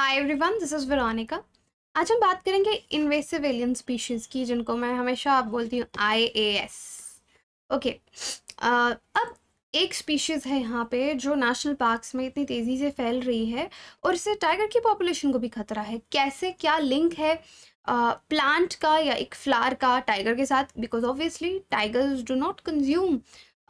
Hi everyone this is Veronica आज हम बात करेंगे इन्वेसिव एलियन स्पीशीज़ की जिनको मैं हमेशा आप बोलती हूँ आई ए एस ओके अब एक स्पीशीज़ है यहाँ पे जो नेशनल पार्क्स में इतनी तेज़ी से फैल रही है और इससे टाइगर की पॉपुलेशन को भी खतरा है कैसे क्या लिंक है प्लांट uh, का या एक फ्लावर का टाइगर के साथ because obviously tigers do not consume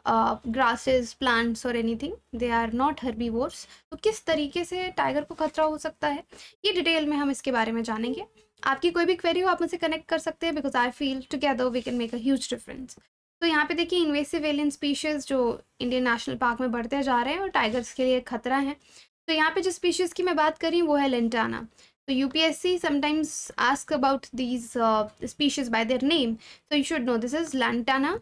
plants और anything they are not herbi herbivores तो किस तरीके से टाइगर को खतरा हो सकता है ये डिटेल में हम इसके बारे में जानेंगे आपकी कोई भी क्वेरी हो आप मुझसे कनेक्ट कर सकते हैं because I feel together we can make a huge difference तो यहाँ पे देखिए इन्वेसिव एलियन स्पीशीज़ जो इंडियन नेशनल पार्क में बढ़ते जा रहे हैं और टाइगर्स के लिए खतरा है तो यहाँ पे जिस स्पीशीज़ की मैं बात करी वो है लेंटाना तो UPSC sometimes ask about these species by their name so you should know this is lantana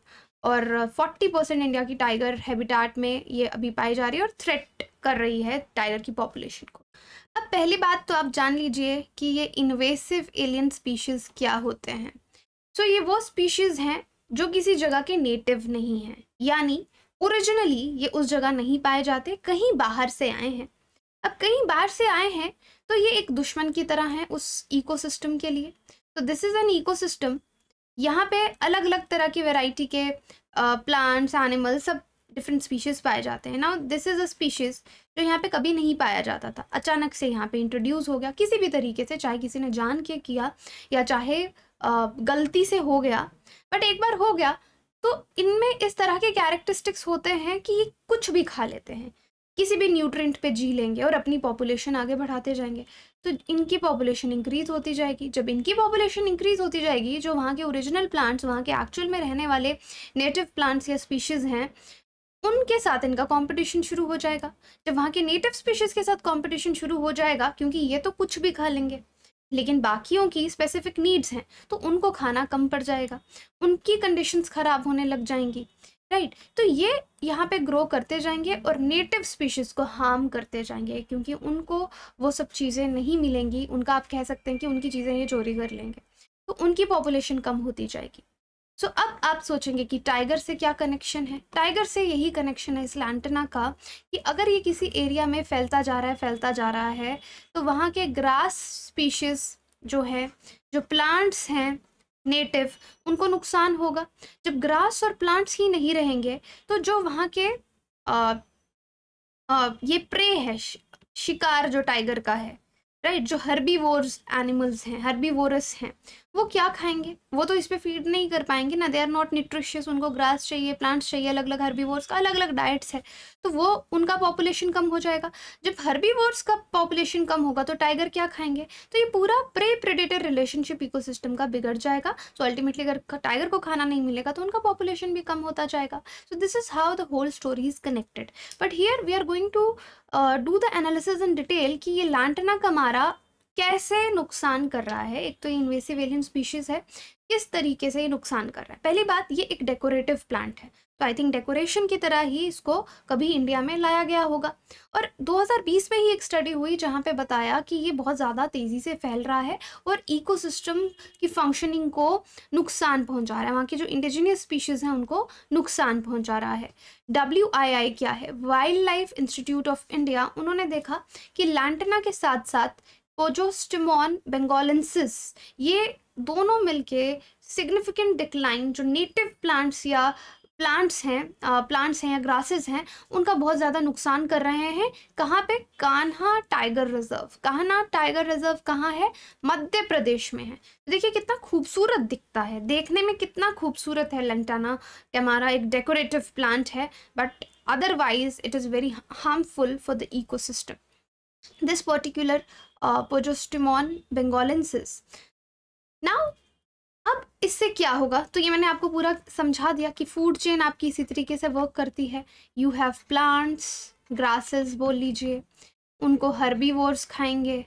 और 40 परसेंट इंडिया की टाइगर हैबिटाट में ये अभी पाई जा रही है और थ्रेट कर रही है टाइगर की पॉपुलेशन को अब पहली बात तो आप जान लीजिए कि ये इन्वेसिव एलियन स्पीशीज़ क्या होते हैं सो so, ये वो स्पीशीज़ हैं जो किसी जगह के नेटिव नहीं हैं यानी ओरिजिनली ये उस जगह नहीं पाए जाते कहीं बाहर से आए हैं अब कहीं बाहर से आए हैं तो ये एक दुश्मन की तरह हैं उस इकोसिस्टम के लिए तो दिस इज़ एन इकोसिस्टम यहाँ पे अलग अलग तरह की वेराइटी के प्लांट्स एनिमल्स सब डिफरेंट स्पीशीज़ पाए जाते हैं ना दिस इज़ अ स्पीशीज़ जो यहाँ पे कभी नहीं पाया जाता था अचानक से यहाँ पे इंट्रोड्यूस हो गया किसी भी तरीके से चाहे किसी ने जान के किया या चाहे गलती से हो गया बट एक बार हो गया तो इनमें इस तरह के कैरेक्टरिस्टिक्स होते हैं कि ये कुछ भी खा लेते हैं किसी भी न्यूट्रिएंट पे जी लेंगे और अपनी पॉपुलेशन आगे बढ़ाते जाएंगे तो इनकी पॉपुलेशन इंक्रीज़ होती जाएगी जब इनकी पॉपुलेशन इंक्रीज़ होती जाएगी जो वहाँ के ओरिजिनल प्लांट्स वहाँ के एक्चुअल में रहने वाले नेटिव प्लांट्स या स्पीशीज़ हैं उनके साथ इनका कंपटीशन शुरू हो जाएगा जब वहाँ के नेटिव स्पीशीज़ के साथ कंपटीशन शुरू हो जाएगा क्योंकि ये तो कुछ भी खा लेंगे लेकिन बाकियों की स्पेसिफिक नीड्स हैं तो उनको खाना कम पड़ जाएगा उनकी कंडीशंस ख़राब होने लग जाएंगी राइट right. तो ये यहाँ पे ग्रो करते जाएंगे और नेटिव स्पीशीज़ को हार्म करते जाएंगे क्योंकि उनको वो सब चीज़ें नहीं मिलेंगी उनका आप कह सकते हैं कि उनकी चीज़ें ये चोरी कर लेंगे तो उनकी पॉपुलेशन कम होती जाएगी सो so, अब आप सोचेंगे कि टाइगर से क्या कनेक्शन है टाइगर से यही कनेक्शन है इस लैंटना का कि अगर ये किसी एरिया में फैलता जा रहा है फैलता जा रहा है तो वहाँ के ग्रास स्पीशीज़ जो है जो प्लांट्स हैं नेटिव उनको नुकसान होगा जब ग्रास और प्लांट्स ही नहीं रहेंगे तो जो वहाँ के आ, आ, ये प्रे है शिकार जो टाइगर का है राइट जो जो हर्बीवोर्स एनिमल्स हैं वोरस हैं वो क्या खाएंगे वो तो इस पर फीड नहीं कर पाएंगे ना दे आर नॉट न्यूट्रिशियस उनको ग्रास चाहिए प्लांट्स चाहिए अलग अलग हर्बीवोर्स का अलग अलग डाइट्स है तो वो उनका पॉपुलेशन कम हो जाएगा जब हर्बीवोर्स का पॉपुलेशन कम होगा तो टाइगर क्या खाएंगे तो ये पूरा प्रे प्रेडेटर रिलेशनशिप इकोसिस्टम का बिगड़ जाएगा सो अल्टीमेटली अगर टाइगर को खाना नहीं मिलेगा तो उनका पॉपुलेशन भी कम होता जाएगा so this is how the whole story is connected but here we are going to do the analysis in detail कि ये लांटना कमारा कैसे नुकसान कर रहा है एक तो इन्वेसिव एलियन स्पीशीज़ है किस तरीके से ये नुकसान कर रहा है पहली बात ये एक डेकोरेटिव प्लांट है तो आई थिंक डेकोरेशन की तरह ही इसको कभी इंडिया में लाया गया होगा और 2020 में ही एक स्टडी हुई जहाँ पे बताया कि ये बहुत ज़्यादा तेज़ी से फैल रहा है और इकोसिस्टम की फंक्शनिंग को नुकसान पहुँचा रहा है वहाँ की जो इंडिजिनियस स्पीशीज़ हैं उनको नुकसान पहुँचा रहा है डब्ल्यू क्या है wildlife institute of India उन्होंने देखा कि लैंटना के साथ साथ पोजोस्टमॉन बेंगोलेंसिस ये दोनों मिलके सिग्निफिकेंट डिक्लाइन जो नेटिव प्लांट्स या प्लांट्स हैं प्लांट्स हैं या ग्रासेस हैं उनका बहुत ज़्यादा नुकसान कर रहे हैं कहाँ पे Kanha tiger reserve Kanha tiger reserve कहाँ है मध्य प्रदेश में है देखिए कितना खूबसूरत दिखता है देखने में कितना खूबसूरत है लंटाना हमारा एक डेकोरेटिव प्लांट है but otherwise it is very harmful for the ecosystem this particular pogostemon bengalensis now अब इससे क्या होगा तो ये मैंने आपको पूरा समझा दिया कि फूड चेन आपकी इसी तरीके से वर्क करती है यू हैव प्लांट्स ग्रासेस बोल लीजिए उनको हर्बी वोर्स खाएंगे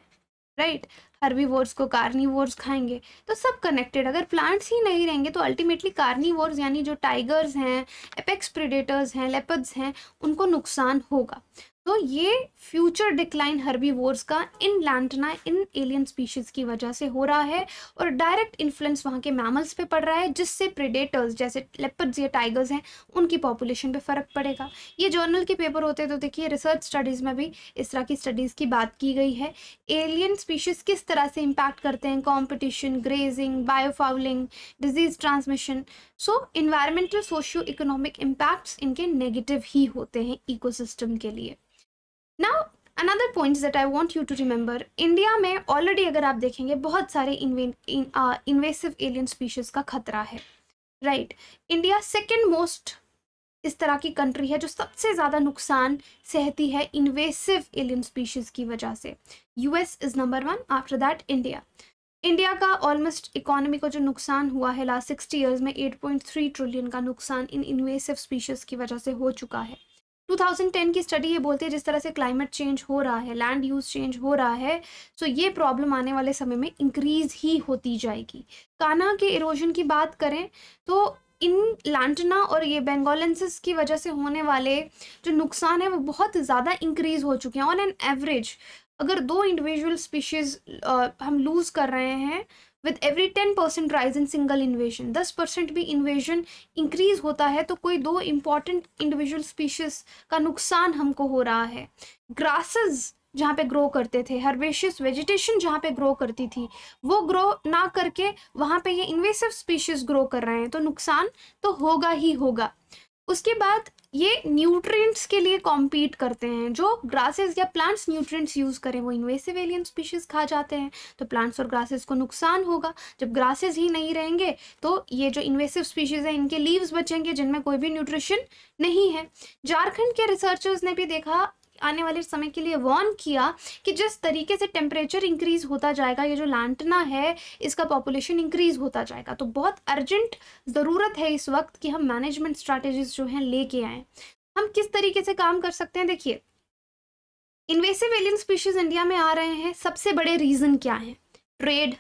राइट हर्बी वोर्स को कार्नी वोर्स खाएंगे तो सब कनेक्टेड अगर प्लांट्स ही नहीं रहेंगे तो अल्टीमेटली वोर्स यानी जो टाइगर्स हैं एपेक्स प्रिडेटर्स हैं लेपड्स हैं उनको नुकसान होगा तो ये फ्यूचर डिक्लाइन वोर्स का इन लैंटना इन एलियन स्पीशीज की वजह से हो रहा है और डायरेक्ट इन्फ्लुएंस वहाँ के मैमल्स पे पड़ रहा है जिससे प्रिडेटर्स जैसे लेपर्ड्स या टाइगर्स हैं उनकी पॉपुलेशन पे फ़र्क पड़ेगा ये जर्नल के पेपर होते हैं तो देखिए रिसर्च स्टडीज़ में भी इस तरह की स्टडीज़ की बात की गई है एलियन स्पीशीज़ किस तरह से इम्पैक्ट करते हैं competition grazing biofouling disease transmission so environmental socio economic impacts इनके नेगेटिव ही होते हैं इकोसिस्टम के लिए now another point that I want you to remember India में ऑलरेडी अगर आप देखेंगे बहुत सारे इन्वेसिव एलियन स्पीशीज का खतरा है राइट इंडिया सेकेंड मोस्ट इस तरह की कंट्री है जो सबसे ज़्यादा नुकसान सहती है इन्वेसिव एलियन स्पीशीज़ की वजह से US is number one after that India India का ऑलमोस्ट इकोनॉमी को जो नुकसान हुआ है लास्ट सिक्सटी ईयर्स में एट पॉइंट थ्री ट्रिलियन का नुकसान इन इन्वेसिव स्पीशीज़ की वजह से हो चुका है 2010 की स्टडी ये बोलती है जिस तरह से क्लाइमेट चेंज हो रहा है लैंड यूज चेंज हो रहा है सो ये प्रॉब्लम आने वाले समय में इंक्रीज ही होती जाएगी काना के इरोजन की बात करें तो इन लांटना और ये बेंगोलेंसिस की वजह से होने वाले जो नुकसान है वो बहुत ज़्यादा इंक्रीज़ हो चुके हैं ऑन एन एवरेज अगर दो इंडिविजुअल स्पीशीज़ हम लूज़ कर रहे हैं with every ten percent rise in single invasion दस परसेंट भी इन्वेजन इंक्रीज होता है तो कोई दो इम्पॉर्टेंट इंडिविजुअल स्पीशीज का नुकसान हमको हो रहा है ग्रासेस जहाँ पे ग्रो करते थे हर्बेशियस वेजिटेशन जहाँ पे ग्रो करती थी वो ग्रो ना करके वहाँ पे ये इन्वेसिव स्पीशीज ग्रो कर रहे हैं तो नुकसान तो होगा ही होगा उसके बाद ये न्यूट्रिएंट्स के लिए कॉम्पीट करते हैं जो ग्रासेस या प्लांट्स न्यूट्रिएंट्स यूज़ करें वो इन्वेसिव एलियन स्पीशीज़ खा जाते हैं तो प्लांट्स और ग्रासेस को नुकसान होगा जब ग्रासेस ही नहीं रहेंगे तो ये जो इन्वेसिव स्पीशीज़ हैं इनके लीव्स बचेंगे जिनमें कोई भी न्यूट्रिशन नहीं है झारखंड के रिसर्चर्स ने भी देखा आने वाले समय के लिए वॉर्न किया कि जिस तरीके से टेम्परेचर इंक्रीज़ होता जाएगा ये जो लांटना है इसका पॉपुलेशन इंक्रीज़ होता जाएगा तो बहुत अर्जेंट ज़रूरत है इस वक्त कि हम मैनेजमेंट स्ट्रैटेजीज जो हैं लेके आए हम किस तरीके से काम कर सकते हैं देखिए इन्वेसिव एलियन स्पीशीज़ इंडिया में आ रहे हैं सबसे बड़े रीज़न क्या हैं ट्रेड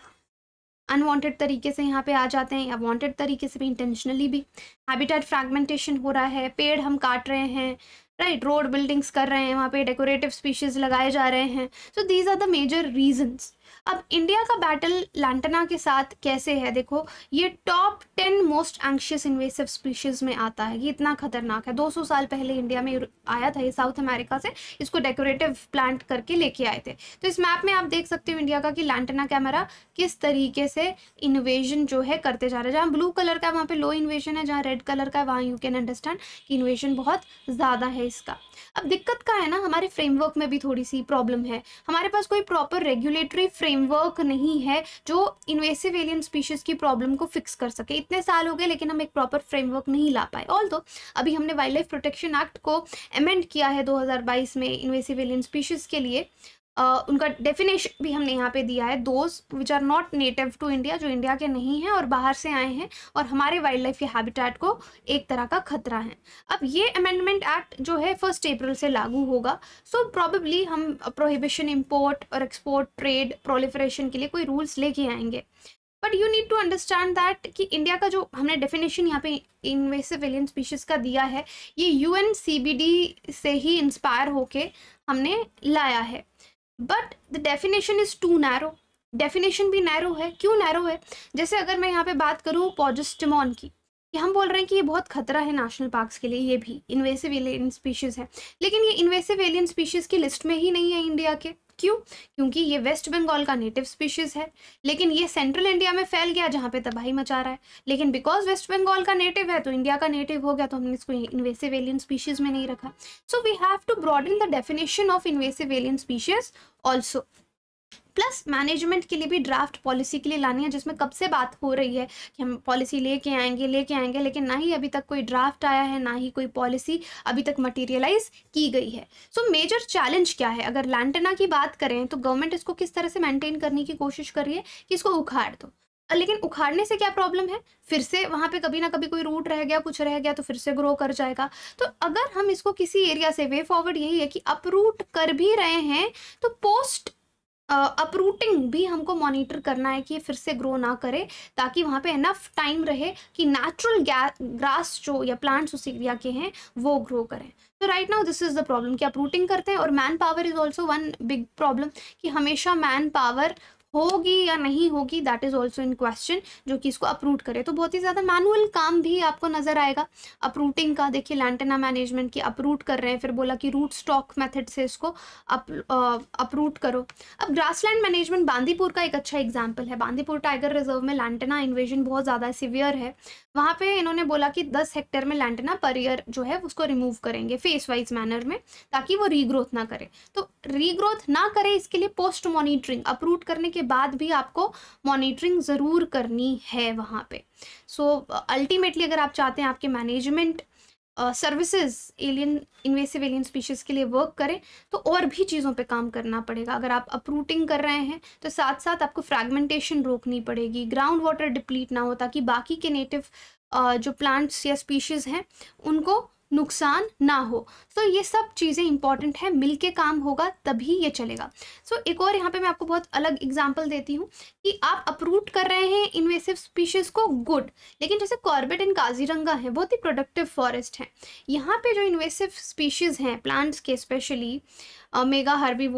अनवांटेड तरीके से यहाँ पे आ जाते हैं या वांटेड तरीके से भी इंटेंशनली भी हैबिटेट फ्रैगमेंटेशन हो रहा है पेड़ हम काट रहे हैं राइट रोड बिल्डिंग्स कर रहे हैं वहाँ पे डेकोरेटिव स्पीशीज लगाए जा रहे हैं so these are the major reasons अब इंडिया का बैटल लैंटना के साथ कैसे है देखो ये top ten most anxious invasive species में आता है ये इतना खतरनाक है 200 साल पहले इंडिया में आया था ये साउथ अमेरिका से इसको डेकोरेटिव प्लांट करके लेके आए थे तो इस मैप में आप देख सकते हो इंडिया का कि लैंटना कैमरा किस तरीके से इन्वेजन जो है करते जा रहा है जहाँ ब्लू कलर का वहाँ पर लो इन्वेजन है जहाँ रेड कलर का है वहाँ यू कैन अंडरस्टैंड कि इन्वेजन बहुत ज़्यादा है इसका अब दिक्कत का है ना हमारे फ्रेमवर्क में भी थोड़ी सी प्रॉब्लम है हमारे पास कोई प्रॉपर रेगुलेटरी फ्रेमवर्क नहीं है जो इन्वेसिव एलियन स्पीशीज़ की प्रॉब्लम को फिक्स कर सके इतने साल हो गए लेकिन हम एक प्रॉपर फ्रेमवर्क नहीं ला पाए ऑल अभी हमने वाइल्ड लाइफ प्रोटेक्शन एक्ट को अमेंड किया है दो में इन्वेसिव एलियन स्पीशीज़ के लिए Uh, उनका डेफिनेशन भी हमने यहाँ पे दिया है those which are not native to India जो इंडिया के नहीं हैं और बाहर से आए हैं और हमारे वाइल्ड लाइफ के हैबिटेट को एक तरह का खतरा है अब ये अमेंडमेंट एक्ट जो है फर्स्ट अप्रैल से लागू होगा सो so, प्रॉबेबली हम प्रोहिबिशन इम्पोर्ट और एक्सपोर्ट ट्रेड प्रोलिफरेशन के लिए कोई रूल्स लेके आएंगे but you need to understand that कि इंडिया का जो हमने डेफिनेशन यहाँ पे इन्वेसिव एलियन स्पीशीज़ का दिया है ये यू एन से ही इंस्पायर होके हमने लाया है but the definition is too narrow definition भी नैरो है क्यों नैरो है जैसे अगर मैं यहाँ पे बात करूँ पॉजिस्टमॉन की कि हम बोल रहे हैं कि ये बहुत खतरा है नेशनल पार्क्स के लिए ये भी इन्वेसिव एलियन स्पीशीज़ है लेकिन ये इन्वेसिव एलियन स्पीशीज़ की लिस्ट में ही नहीं है इंडिया के क्यों क्योंकि ये वेस्ट बंगाल का नेटिव स्पीशीज़ है लेकिन ये सेंट्रल इंडिया में फैल गया जहाँ पे तबाही मचा रहा है लेकिन बिकॉज वेस्ट बंगाल का नेटिव है तो इंडिया का नेटिव हो गया तो हमने इसको इन्वेसिव एलियन स्पीशीज़ में नहीं रखा so we have to broaden the definition of invasive alien species also plus management के लिए भी ड्राफ्ट पॉलिसी के लिए लानी है जिसमें कब से बात हो रही है कि हम पॉलिसी लेके आएंगे लेके आएंगे लेकिन ना ही अभी तक कोई ड्राफ्ट आया है ना ही कोई पॉलिसी अभी तक मटेरियलाइज की गई है सो मेजर चैलेंज क्या है अगर लैंटना की बात करें तो गवर्नमेंट इसको किस तरह से मेंटेन करने की कोशिश कर रही है कि इसको उखाड़ दो लेकिन उखाड़ने से क्या प्रॉब्लम है फिर से वहाँ पे कभी ना कभी कोई रूट रह गया कुछ रह गया तो फिर से ग्रो कर जाएगा तो अगर हम इसको किसी एरिया से वे फॉरवर्ड यही है कि अपरूट कर भी रहे हैं तो पोस्ट अपरूटिंग भी हमको मॉनिटर करना है कि ये फिर से ग्रो ना करे ताकि वहाँ पे इनफ टाइम रहे कि नेचुरल ग्रास जो या प्लांट्स उस एरिया के हैं वो ग्रो करें तो right now this is the problem कि अपरूटिंग करते हैं और manpower is also one big problem कि हमेशा मैन पावर होगी या नहीं होगी that is also in question जो कि इसको अप्रूट करे तो बहुत ही ज़्यादा मैनुअल काम भी आपको नज़र आएगा अप्रूटिंग का देखिए लैंटेना मैनेजमेंट की अप्रूट कर रहे हैं फिर बोला कि रूट स्टॉक मेथड से इसको अप अप्रूट करो अब ग्रासलैंड मैनेजमेंट बांदीपुर का एक अच्छा एग्जाम्पल है बांदीपुर टाइगर रिजर्व में लैंटेना इन्वेजन बहुत ज़्यादा सिवियर है वहां पर इन्होंने बोला कि दस हेक्टेयर में लैंटेना पर ईयर जो है उसको रिमूव करेंगे फेस वाइज मैनर में ताकि वो रीग्रोथ ना करे तो रीग्रोथ ना करे इसके लिए पोस्ट मॉनिटरिंग अप्रूट करने के के बाद भी आपको मॉनिटरिंग ज़रूर करनी है वहाँ पे सो so, अल्टीमेटली अगर आप चाहते हैं आपके management services alien invasive alien species के लिए वर्क करें तो और भी चीज़ों पे काम करना पड़ेगा अगर आप अपरूटिंग कर रहे हैं तो साथ साथ आपको फ्रैगमेंटेशन रोकनी पड़ेगी ग्राउंड वाटर डिप्लीट ना हो ताकि बाकी के नेटिव uh, जो प्लांट्स या स्पीशीज़ हैं उनको नुकसान ना हो सो so, ये सब चीज़ें इंपॉर्टेंट हैं मिल के काम होगा तभी ये चलेगा सो so, एक और यहाँ पे मैं आपको बहुत अलग एग्जाम्पल देती हूँ कि आप अप्रूट कर रहे हैं इन्वेसिव स्पीशीज़ को गुड लेकिन जैसे कॉर्बेट एंड काजीरंगा है बहुत ही प्रोडक्टिव फॉरेस्ट हैं यहाँ पे जो इन्वेसिव स्पीशीज़ हैं प्लांट्स के स्पेशली मेगा हर्बी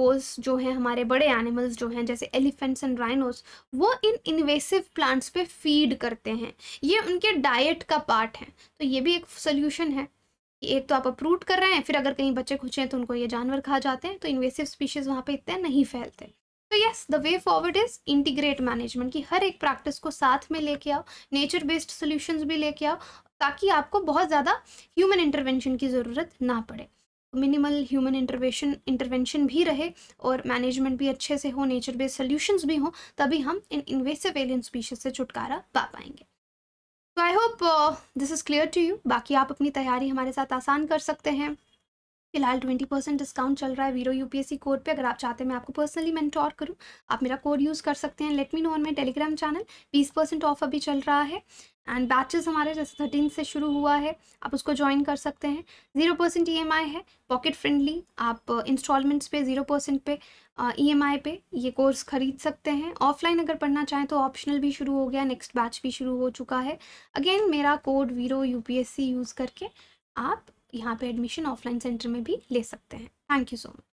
जो हैं हमारे बड़े एनिमल्स जो हैं जैसे एलिफेंट्स एंड राइनोस वो इन इन्वेसिव प्लांट्स पे फीड करते हैं ये उनके डाइट का पार्ट है तो ये भी एक सोल्यूशन है कि एक तो आप अप्रूट कर रहे हैं फिर अगर कहीं बच्चे खुचे हैं तो उनको ये जानवर खा जाते हैं तो इन्वेसिव स्पीशीज़ वहाँ पर इतने नहीं फैलते तो yes the way forward is integrate management की हर एक प्रैक्टिस को साथ में लेके आओ नेचर बेस्ड सोल्यूशंस भी लेके आओ ताकि आपको बहुत ज़्यादा ह्यूमन इंटरवेंशन की ज़रूरत ना पड़े मिनिमल ह्यूमन इंटरवेशन इंटरवेंशन भी रहे और मैनेजमेंट भी अच्छे से हो नेचर बेस्ड सोल्यूशंस भी हो तभी हम इन इन्वेसिव एलियन स्पीशीज से छुटकारा पा पाएंगे तो I hope this is clear to you बाकी आप अपनी तैयारी हमारे साथ आसान कर सकते हैं फिलहाल ट्वेंटी परसेंट डिस्काउंट चल रहा है वीरो यूपीएससी कोड पे अगर आप चाहते हैं मैं आपको पर्सनली मैंटोर करूँ आप मेरा कोड यूज़ कर सकते हैं let me know on my Telegram channel बीस परसेंट ऑफ अभी चल रहा है एंड बैचेस हमारे जैसे थर्टीन से शुरू हुआ है आप उसको ज्वाइन कर सकते हैं जीरो परसेंट ई है पॉकेट फ्रेंडली आप installments uh, pay zero percent pay E M आई पे ये कोर्स खरीद सकते हैं ऑफलाइन अगर पढ़ना चाहें तो ऑप्शनल भी शुरू हो गया नेक्स्ट बैच भी शुरू हो चुका है अगेन मेरा कोड वीरो यूपीएससी यूज़ करके आप यहाँ पे एडमिशन ऑफलाइन सेंटर में भी ले सकते हैं थैंक यू सो मच